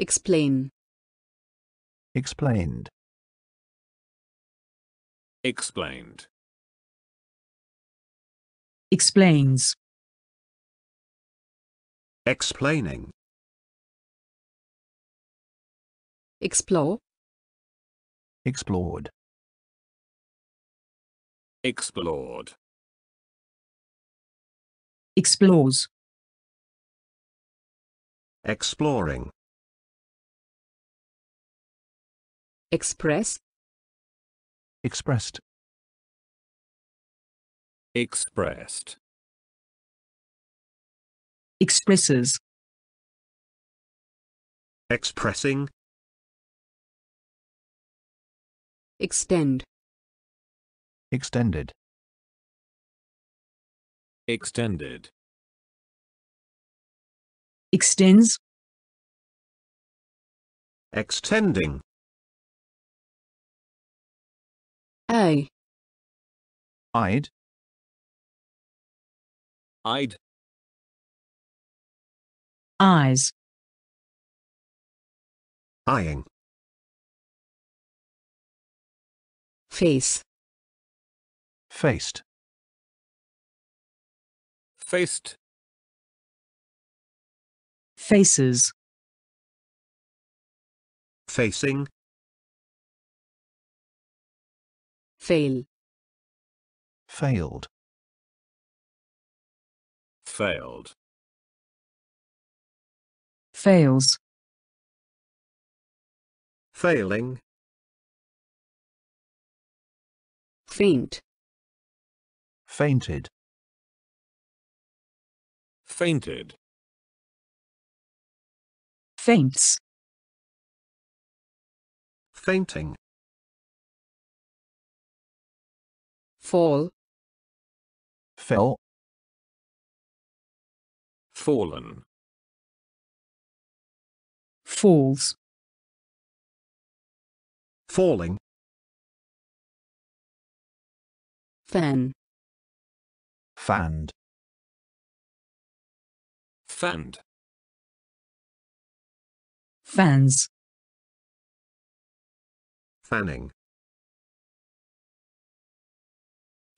Explain. Explained. Explained. Explains. Explaining. Explore. Explored. Explored. Explores. Exploring. Express. Expressed. Expressed. Expresses. Expressing. Extend. Extended. Extended. Extends. Extending. A. I'd. I'd. Eyes. Eyeing. Face. Faced. Faced. Faces. Facing. fail failed failed fails failing faint fainted fainted faints fainting fall fell fallen falls falling fan fanned fanned fans fanning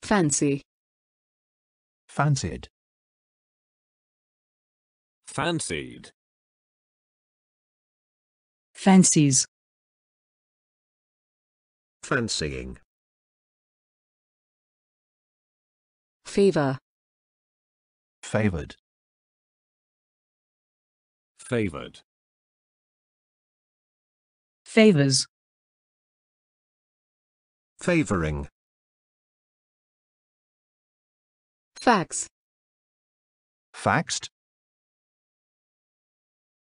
Fancy. Fancied. Fancied. Fancies. Fancying. Favor. Favored. Favored. Favors. Favoring. Fax. Faxed.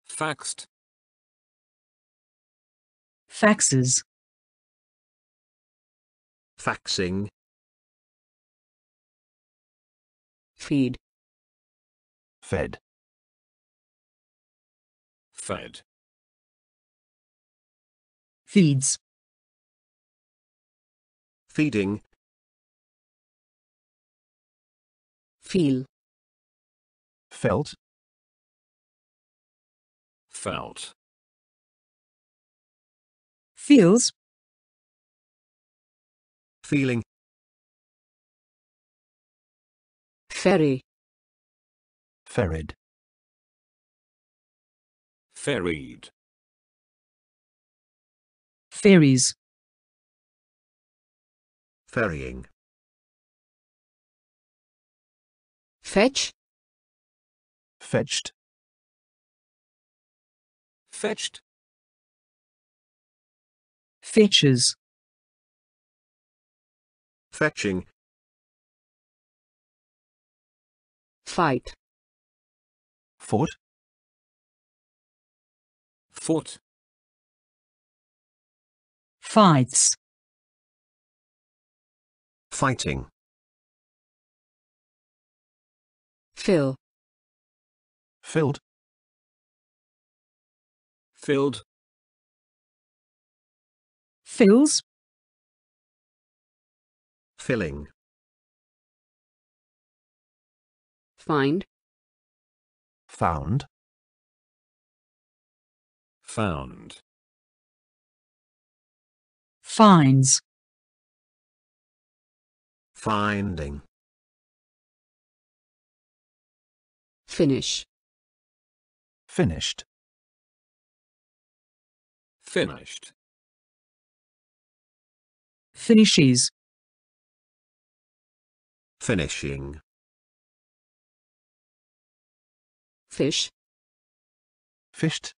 Faxed. Faxes. Faxing. Feed. Fed. Fed. Feeds. Feeding. feel felt felt feels feeling ferry ferried ferried ferries ferrying Fetch. Fetched. Fetched. Fetches. Fetching. Fight. Fought. Fought. Fights. Fighting. Fill. Filled. Filled. Fills. Filling. Find. Found. Found. Finds. Finding. Finish. Finished. Finished. Finishes. Finishing. Fish. Fished.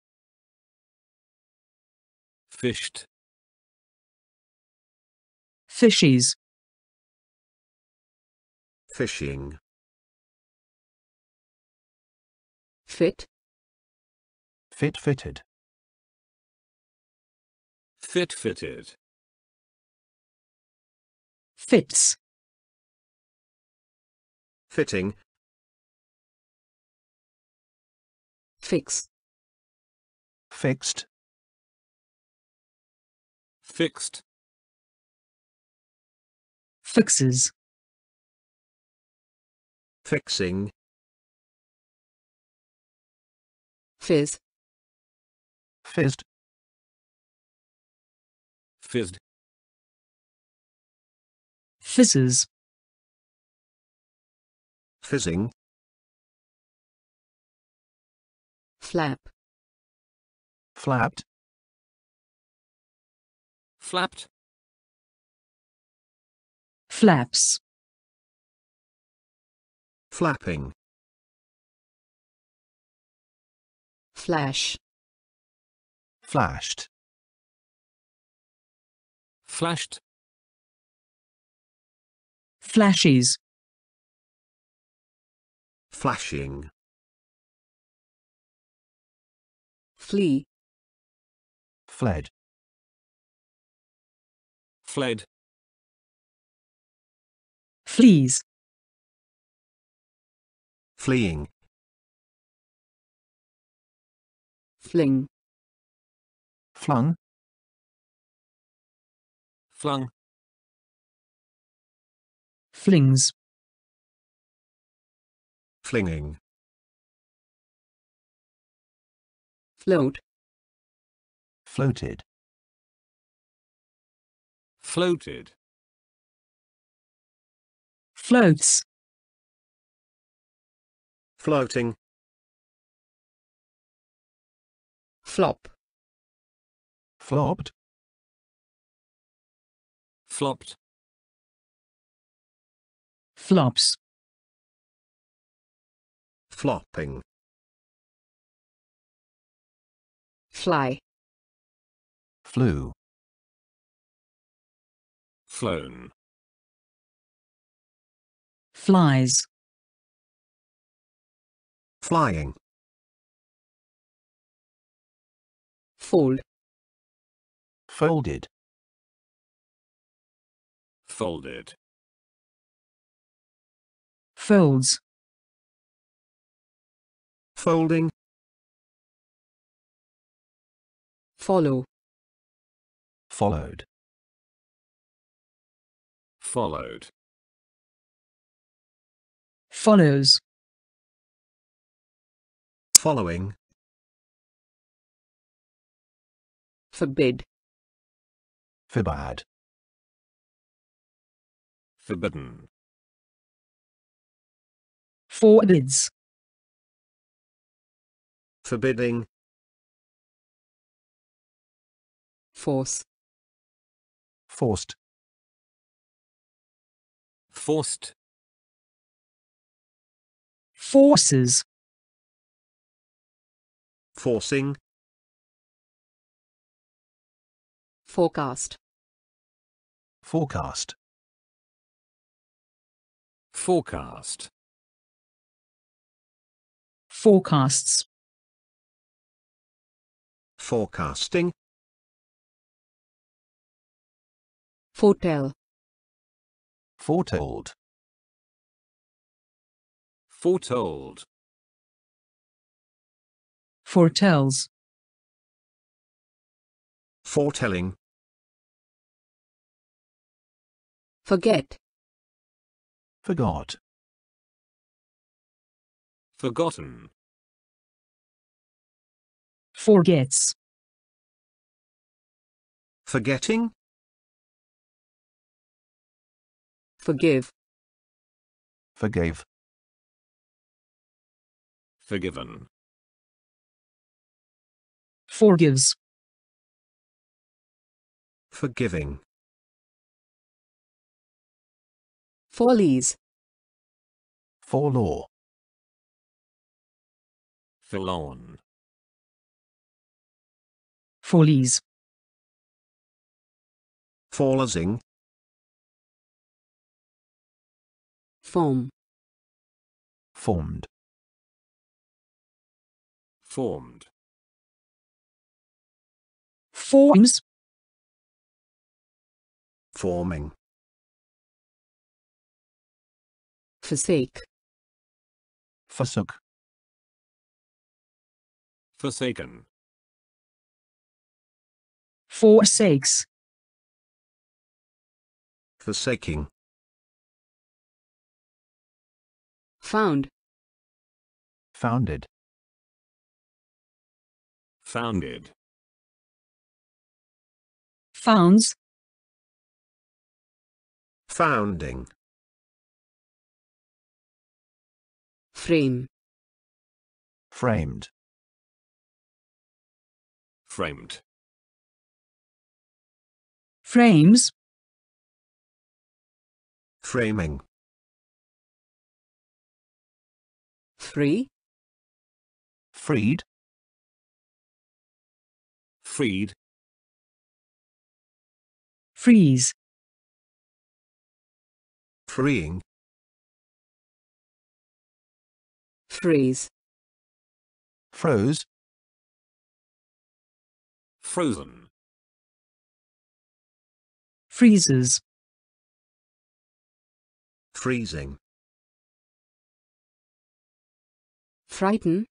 Fished. Fishes. Fishing. Fit. Fit fitted. Fit fitted. Fits. Fitting. Fix. Fixed. Fixed. Fixes. Fixing. Fizz. Fizzed. Fizzed. Fizzes. Fizzing. Flap. Flapped. Flapped. Flaps. Flapping. Flash. Flashed. Flashed. Flashes. Flashing. Flee. Fled. Fled. Flees. Fleeing. Fling. Flung. Flung. Flings. Flinging. Float. Floated. Floated. Floats. Floating. Flop. Flopped. Flopped. Flops. Flopping. Fly. Flew. Flown. Flies. Flying. Fold. Folded. Folded. Folds. Folding. Follow. Followed. Followed. Follows. Following. Forbid. Forbade. Forbidden. Forbids. Forbidding. Force. Forced. Forced. Forces. Forcing. Forecast. Forecast. Forecast. Forecasts. Forecasting. Foretell. Foretold. Foretold. Foretells. Foretelling. Forget. Forgot. Forgotten. Forgets. Forgetting. Forgive. Forgave. Forgiven. Forgives. Forgiving. Forleys. Forlaw. Forlorn. Forleys. Forlazing. Form. Formed. Formed. Forms. Forming. Forsake. Forsook. Forsaken. Forsakes. Forsaking. Found. Founded. Founded. Founds. Founding. Frame. Framed. Framed. Frames. Framing. Free. Freed. Freed. Freeze. Freeing. freeze froze frozen freezes freezing frighten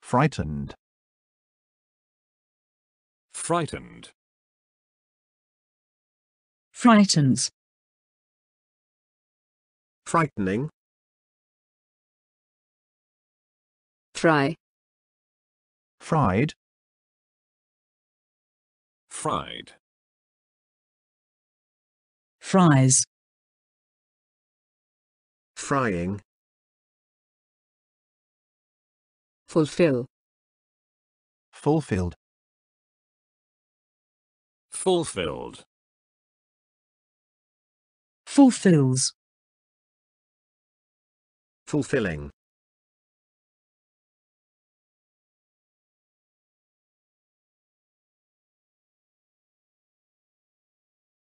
frightened frightened frightens frightening Fry. Fried. Fried. Fries. Frying. Fulfill. Fulfilled. Fulfilled. Fulfills. Fulfilling.